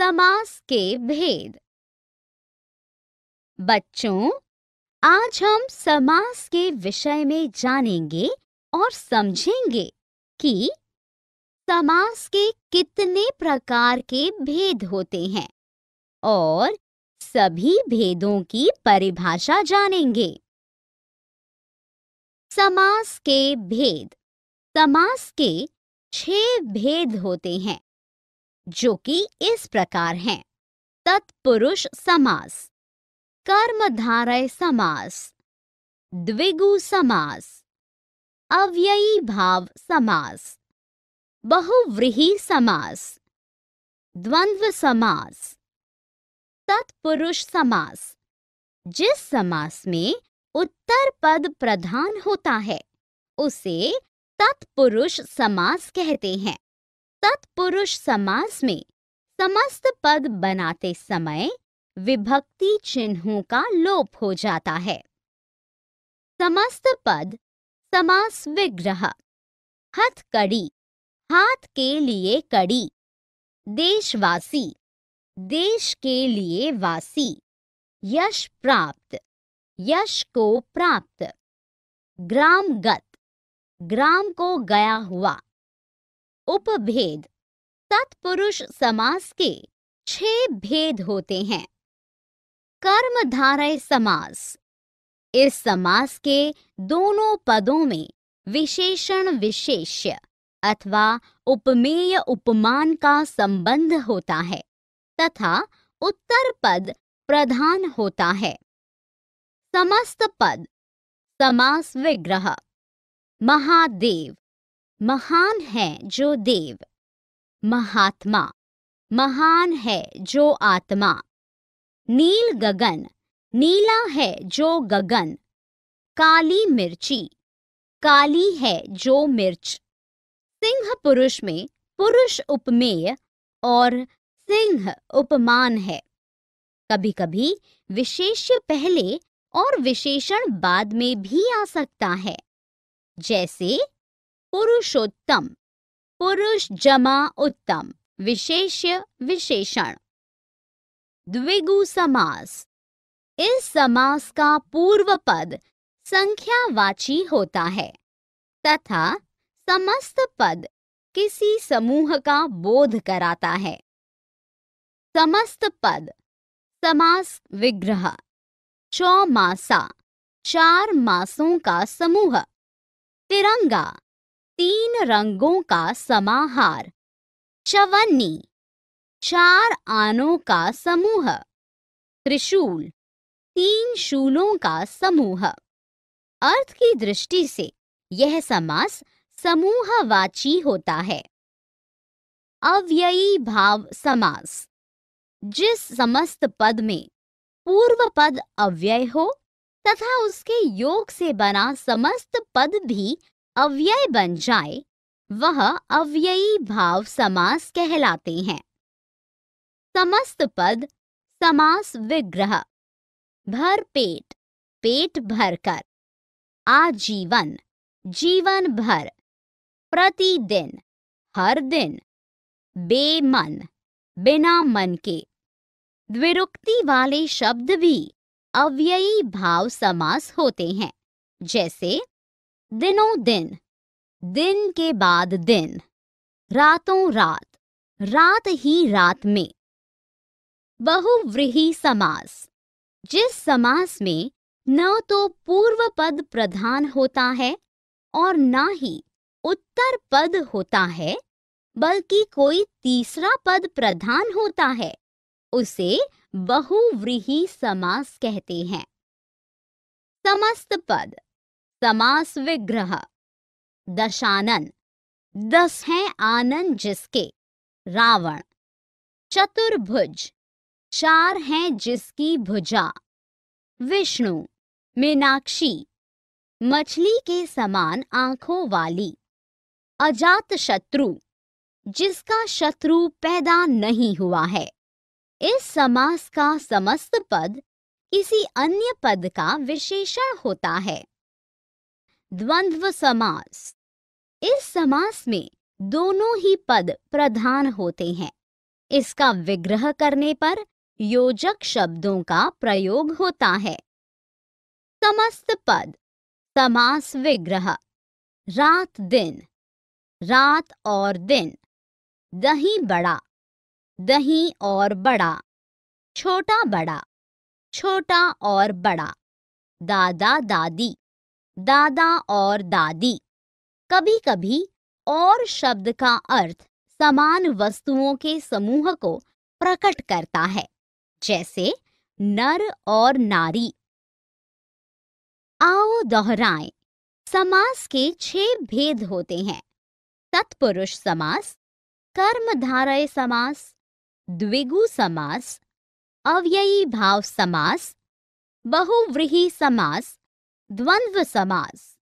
समास के भेद बच्चों आज हम समास के विषय में जानेंगे और समझेंगे कि समास के कितने प्रकार के भेद होते हैं और सभी भेदों की परिभाषा जानेंगे समास के भेद समास के छह भेद होते हैं जो कि इस प्रकार हैं तत्पुरुष समास कर्मधारय समास द्विगु समास अव्ययी भाव समास बहुव्रीही समास द्वंद्व समास तत्पुरुष समास जिस समास में उत्तर पद प्रधान होता है उसे तत्पुरुष समास कहते हैं तत्पुरुष समास में समस्त पद बनाते समय विभक्ति चिन्हों का लोप हो जाता है समस्त पद समास विग्रह हथकड़ी हाथ के लिए कड़ी देशवासी देश के लिए वासी यश प्राप्त यश को प्राप्त ग्रामगत ग्राम को गया हुआ उपभेद तत्पुरुष समास के छह भेद होते हैं कर्मधारय समास इस समास के दोनों पदों में विशेषण विशेष्य अथवा उपमेय उपमान का संबंध होता है तथा उत्तर पद प्रधान होता है समस्त पद समास विग्रह महादेव महान है जो देव महात्मा महान है जो आत्मा नील गगन नीला है जो गगन काली मिर्ची काली है जो मिर्च सिंह पुरुष में पुरुष उपमेय और सिंह उपमान है कभी कभी विशेष्य पहले और विशेषण बाद में भी आ सकता है जैसे पुरुषोत्तम पुरुष जमा उत्तम विशेष्य विशेषण द्विगु समास इस समास का पूर्व पद संख्यावाची होता है तथा समस्त पद किसी समूह का बोध कराता है समस्त पद समास विग्रह चौमासा चार मासों का समूह तिरंगा तीन रंगों का समाहार चवन्नी चार आनों का समूह त्रिशूल तीन शूलों का समूह अर्थ की दृष्टि से यह समास समूहवाची होता है अव्ययी भाव समास जिस समस्त पद में पूर्व पद अव्यय हो तथा उसके योग से बना समस्त पद भी अव्यय बन जाए वह अव्ययी भाव समास कहलाते हैं समस्त पद समास विग्रह भर पेट पेट भर कर आजीवन जीवन भर प्रतिदिन हर दिन बेमन बिना मन के द्विरुक्ति वाले शब्द भी अव्ययी भाव समास होते हैं जैसे दिनों दिन दिन के बाद दिन रातों रात रात ही रात में बहुव्रीही समास जिस समास में न तो पूर्व पद प्रधान होता है और न ही उत्तर पद होता है बल्कि कोई तीसरा पद प्रधान होता है उसे बहुव्रीही समास कहते हैं समस्त पद समास विग्रह दशानन दस हैं आनंद जिसके रावण चतुर्भुज चार हैं जिसकी भुजा विष्णु मीनाक्षी मछली के समान आंखों वाली अजात शत्रु जिसका शत्रु पैदा नहीं हुआ है इस समास का समस्त पद किसी अन्य पद का विशेषण होता है द्वंद्व समास इस समास में दोनों ही पद प्रधान होते हैं इसका विग्रह करने पर योजक शब्दों का प्रयोग होता है समस्त पद समास विग्रह रात दिन रात और दिन दही बड़ा दही और बड़ा छोटा बड़ा छोटा और बड़ा दादा दादी दादा और दादी कभी कभी और शब्द का अर्थ समान वस्तुओं के समूह को प्रकट करता है जैसे नर और नारी आओ दोहराए समास के छह भेद होते हैं तत्पुरुष समास कर्मधारय समास द्विगु समास अव्ययी भाव समास बहुव्रीही समास द्वंद्व समास